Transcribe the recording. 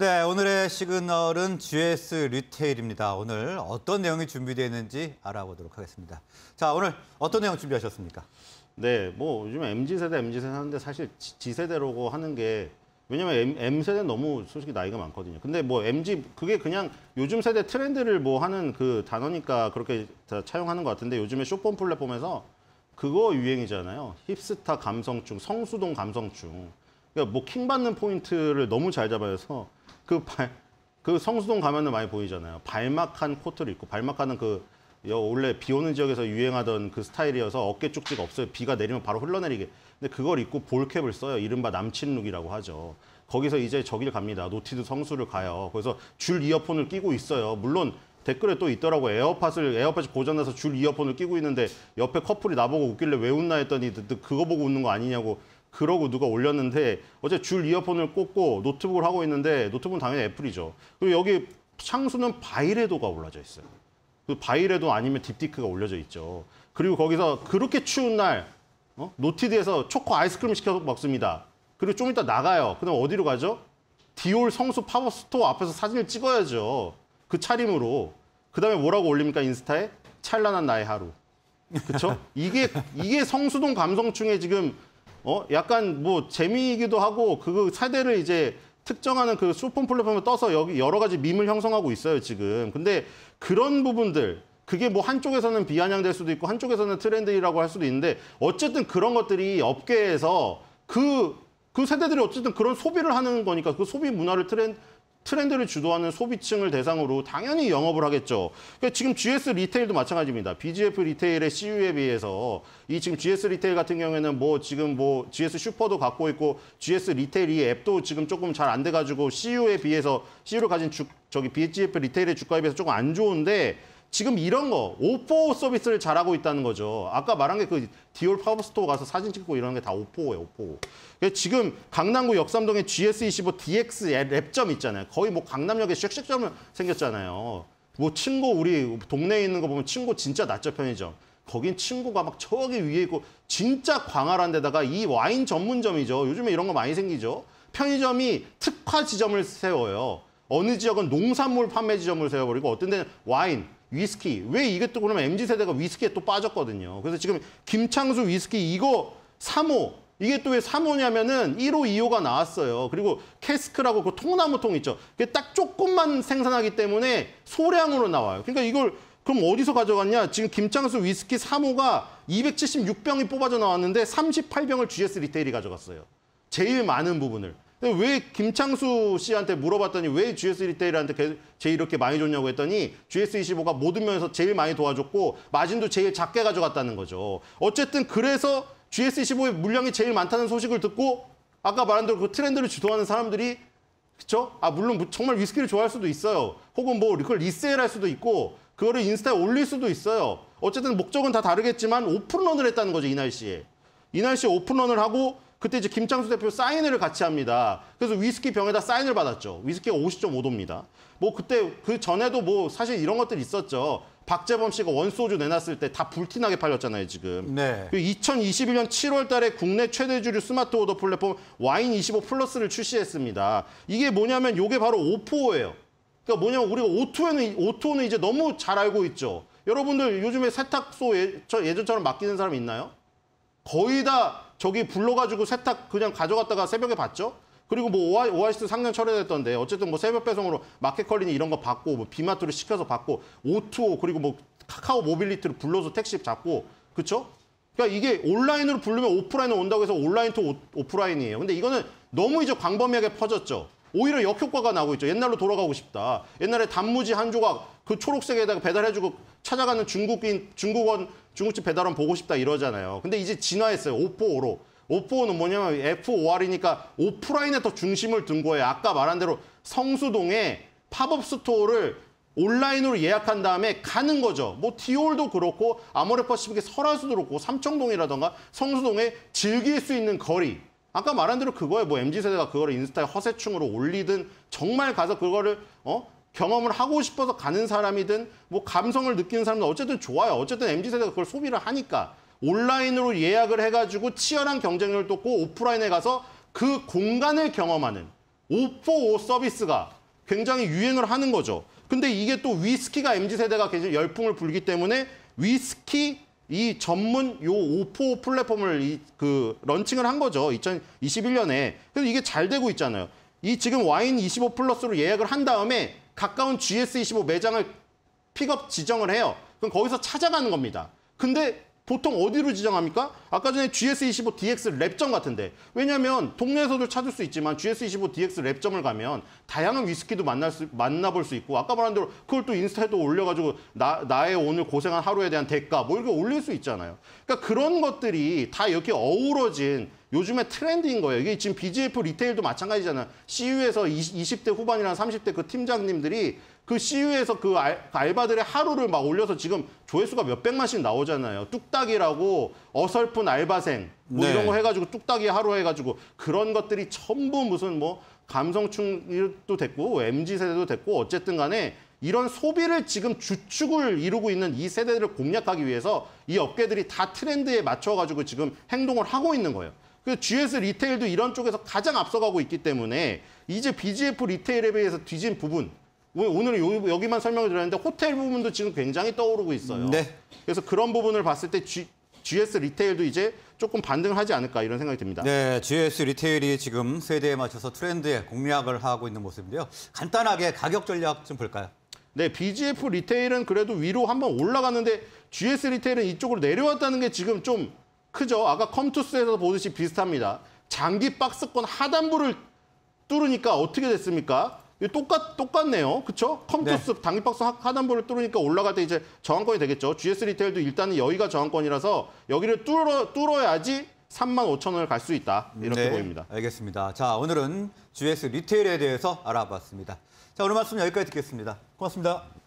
네, 오늘의 시그널은 GS 리테일입니다. 오늘 어떤 내용이 준비되어 있는지 알아보도록 하겠습니다. 자, 오늘 어떤 내용 준비하셨습니까? 네, 뭐 요즘 m g 세대 m g 세대 하는데 사실 G세대라고 하는 게 왜냐면 M, 세대는 너무 솔직히 나이가 많거든요. 근데 뭐 m g 그게 그냥 요즘 세대 트렌드를 뭐 하는 그 단어니까 그렇게 다 차용하는 것 같은데 요즘에 쇼폰 플랫폼에서 그거 유행이잖아요. 힙스타 감성충, 성수동 감성충. 그러니까 뭐킹 받는 포인트를 너무 잘 잡아서 그 발, 그 성수동 가면은 많이 보이잖아요. 발막한 코트를 입고 발막하는 그 원래 비 오는 지역에서 유행하던 그 스타일이어서 어깨 쪽지가 없어요. 비가 내리면 바로 흘러내리게. 근데 그걸 입고 볼캡을 써요. 이른바 남친 룩이라고 하죠. 거기서 이제 저길 갑니다. 노티드 성수를 가요. 그래서 줄 이어폰을 끼고 있어요. 물론 댓글에 또 있더라고 에어팟을 에어팟이 보장나서줄 이어폰을 끼고 있는데 옆에 커플이 나보고 웃길래 왜 웃나 했더니 그, 그, 그거 보고 웃는 거 아니냐고 그러고 누가 올렸는데 어제 줄 이어폰을 꽂고 노트북을 하고 있는데 노트북은 당연히 애플이죠. 그리고 여기 창수는 바이레도가 올라져 있어요. 그 바이레도 아니면 딥디크가 올려져 있죠. 그리고 거기서 그렇게 추운 날 어? 노티드에서 초코 아이스크림 시켜서 먹습니다. 그리고 좀 이따 나가요. 그럼 어디로 가죠? 디올 성수 팝업 스토어 앞에서 사진을 찍어야죠. 그 차림으로. 그 다음에 뭐라고 올립니까? 인스타에? 찬란한 나의 하루. 그렇죠? 이게 이게 성수동 감성충에 지금 어 약간 뭐 재미이기도 하고 그 세대를 이제 특정하는 그 쇼폰 플랫폼을 떠서 여기 여러 가지 밈을 형성하고 있어요 지금. 근데 그런 부분들 그게 뭐 한쪽에서는 비아냥될 수도 있고 한쪽에서는 트렌드라고 할 수도 있는데 어쨌든 그런 것들이 업계에서 그그 그 세대들이 어쨌든 그런 소비를 하는 거니까 그 소비 문화를 트렌드 트렌드를 주도하는 소비층을 대상으로 당연히 영업을 하겠죠. 그러니까 지금 GS 리테일도 마찬가지입니다. BGF 리테일의 CU에 e 비해서 이 지금 GS 리테일 같은 경우에는 뭐 지금 뭐 GS 슈퍼도 갖고 있고 GS 리테일 이 앱도 지금 조금 잘 안 돼가지고 CU에 e 비해서 CU를 e 가진 주, 저기 BGF 리테일의 주가에 비해서 조금 안 좋은데 지금 이런 거 오포 서비스를 잘하고 있다는 거죠. 아까 말한 게 그 디올 파워스토어 가서 사진 찍고 이런 게 다 오포예요, 오포. 지금 강남구 역삼동에 GS25 DX 랩점 있잖아요. 거의 뭐 강남역에 쉑쉑점 생겼잖아요. 뭐 친구 우리 동네에 있는 거 보면 친구 진짜 낮죠 편이죠 거긴 친구가 막 저기 위에 있고 진짜 광활한 데다가 이 와인 전문점이죠. 요즘에 이런 거 많이 생기죠. 편의점이 특화 지점을 세워요. 어느 지역은 농산물 판매 지점을 세워버리고 어떤 데는 와인, 위스키. 왜 이게 또 그러면 MZ세대가 위스키에 또 빠졌거든요. 그래서 지금 김창수 위스키 이거 3호. 이게 또 왜 3호냐면은 1호, 2호가 나왔어요. 그리고 캐스크라고 그 통나무통 있죠. 그게 딱 조금만 생산하기 때문에 소량으로 나와요. 그러니까 이걸 그럼 어디서 가져갔냐? 지금 김창수 위스키 3호가 276병이 뽑아져 나왔는데 38병을 GS 리테일이 가져갔어요. 제일 많은 부분을. 왜 김창수 씨한테 물어봤더니 왜 GS 리테일한테 제일 이렇게 많이 줬냐고 했더니 GS25가 모든 면에서 제일 많이 도와줬고 마진도 제일 작게 가져갔다는 거죠. 어쨌든 그래서 GS25의 물량이 제일 많다는 소식을 듣고 아까 말한 대로 그 트렌드를 주도하는 사람들이 그쵸아 물론 뭐 정말 위스키를 좋아할 수도 있어요. 혹은 뭐 그걸 리세일할 수도 있고 그거를 인스타에 올릴 수도 있어요. 어쨌든 목적은 다 다르겠지만 오픈런을 했다는 거죠 이날 씨에. 이날 씨 오픈런을 하고 그때 이제 김창수 대표 사인회를 같이 합니다. 그래서 위스키 병에다 사인을 받았죠. 위스키가 50.5도입니다. 뭐 그때 그 전에도 뭐 사실 이런 것들이 있었죠. 박재범 씨가 원소주 내놨을 때 다 불티나게 팔렸잖아요, 지금. 네. 2021년 그 7월 달에 국내 최대 주류 스마트 오더 플랫폼 와인 25 플러스를 출시했습니다. 이게 뭐냐면 이게 바로 오포예요. 그러니까 뭐냐면 우리가 o 2는 오토는 이제 너무 잘 알고 있죠. 여러분들 요즘에 세탁소 예, 예전처럼 맡기는 사람 있나요? 거의 다 저기 불러가지고 세탁 그냥 가져갔다가 새벽에 봤죠? 그리고 뭐 오아, 오아시스 상장 철회됐던데 어쨌든 뭐 새벽 배송으로 마켓컬린이 이런 거 받고 뭐비마트를 시켜서 받고 오투오 그리고 뭐 카카오 모빌리티를 불러서 택시 잡고 그쵸? 그러니까 이게 온라인으로 부르면 오프라인에 온다고 해서 온라인 투 오, 프라인이에요 근데 이거는 너무 이제 광범위하게 퍼졌죠. 오히려 역효과가 나고 있죠. 옛날로 돌아가고 싶다. 옛날에 단무지 한 조각 그 초록색에다가 배달해주고 찾아가는 중국인 중국원 중국집 배달원 보고 싶다 이러잖아요. 근데 이제 진화했어요. 오포오로오포오는 뭐냐면 F5R이니까 오프라인에 더 중심을 둔 거예요. 아까 말한 대로 성수동에 팝업 스토어를 온라인으로 예약한 다음에 가는 거죠. 뭐디올도 그렇고 아모레퍼시픽의 설화수도 그렇고 삼청동이라던가 성수동에 즐길 수 있는 거리. 아까 말한 대로 그거에 뭐 MZ세대가 그거를 인스타에 허세충으로 올리든 정말 가서 그거를 어? 경험을 하고 싶어서 가는 사람이든 뭐 감성을 느끼는 사람은 어쨌든 좋아요. 어쨌든 MZ세대가 그걸 소비를 하니까 온라인으로 예약을 해가지고 치열한 경쟁률을 뚫고 오프라인에 가서 그 공간을 경험하는 오4오 서비스가 굉장히 유행을 하는 거죠. 근데 이게 또 위스키가 MZ세대가 굉장히 열풍을 불기 때문에 위스키 이 전문 요 오포 플랫폼을 이, 그 런칭을 한 거죠. 2021년에. 그래서 이게 잘 되고 있잖아요. 이 지금 와인 25 플러스로 예약을 한 다음에 가까운 GS25 매장을 픽업 지정을 해요. 그럼 거기서 찾아가는 겁니다. 근데 보통 어디로 지정합니까? 아까 전에 GS25 DX 랩점 같은데 왜냐면 동네에서도 찾을 수 있지만 GS25 DX 랩점을 가면 다양한 위스키도 만날 수, 만나볼 수 있고 아까 말한 대로 그걸 또 인스타에도 올려가지고 나, 나의 오늘 고생한 하루에 대한 대가 뭐 이렇게 올릴 수 있잖아요. 그러니까 그런 것들이 다 이렇게 어우러진 요즘에 트렌드인 거예요. 이게 지금 BGF 리테일도 마찬가지잖아요. CU에서 20대 후반이나 30대 그 팀장님들이 그 CU에서 그 알, 그 바들의 하루를 막 올려서 지금 조회수가 몇백만씩 나오잖아요. 뚝딱이라고 어설픈 알바생 뭐 네. 이런 거 해가지고 뚝딱이 하루 해가지고 그런 것들이 전부 무슨 뭐 감성충도 됐고 MZ세대도 됐고 어쨌든 간에 이런 소비를 지금 주축을 이루고 있는 이 세대들을 공략하기 위해서 이 업계들이 다 트렌드에 맞춰가지고 지금 행동을 하고 있는 거예요. GS 그 리테일도 이런 쪽에서 가장 앞서가고 있기 때문에 이제 BGF 리테일에 비해서 뒤진 부분 오늘 여기만 설명을 드렸는데 호텔 부분도 지금 굉장히 떠오르고 있어요. 네. 그래서 그런 부분을 봤을 때 G, GS 리테일도 이제 조금 반등하지 을 않을까 이런 생각이 듭니다. 네, GS 리테일이 지금 세대에 맞춰서 트렌드에 공략을 하고 있는 모습인데요. 간단하게 가격 전략 좀 볼까요? 네, BGF 리테일은 그래도 위로 한번 올라갔는데 GS 리테일은 이쪽으로 내려왔다는 게 지금 좀 크죠? 아까 컴투스에서 보듯이 비슷합니다. 장기 박스권 하단부를 뚫으니까 어떻게 됐습니까? 똑같, 똑같네요. 그렇죠? 컴투스 네. 당기박스 하단부를 뚫으니까 올라갈 때 이제 저항권이 되겠죠. GS 리테일도 일단은 여기가 저항권이라서 여기를 뚫어, 뚫어야지 3만 5천 원을 갈 수 있다. 이렇게 네, 보입니다. 알겠습니다. 자, 오늘은 GS 리테일에 대해서 알아봤습니다. 자, 오늘 말씀 여기까지 듣겠습니다. 고맙습니다.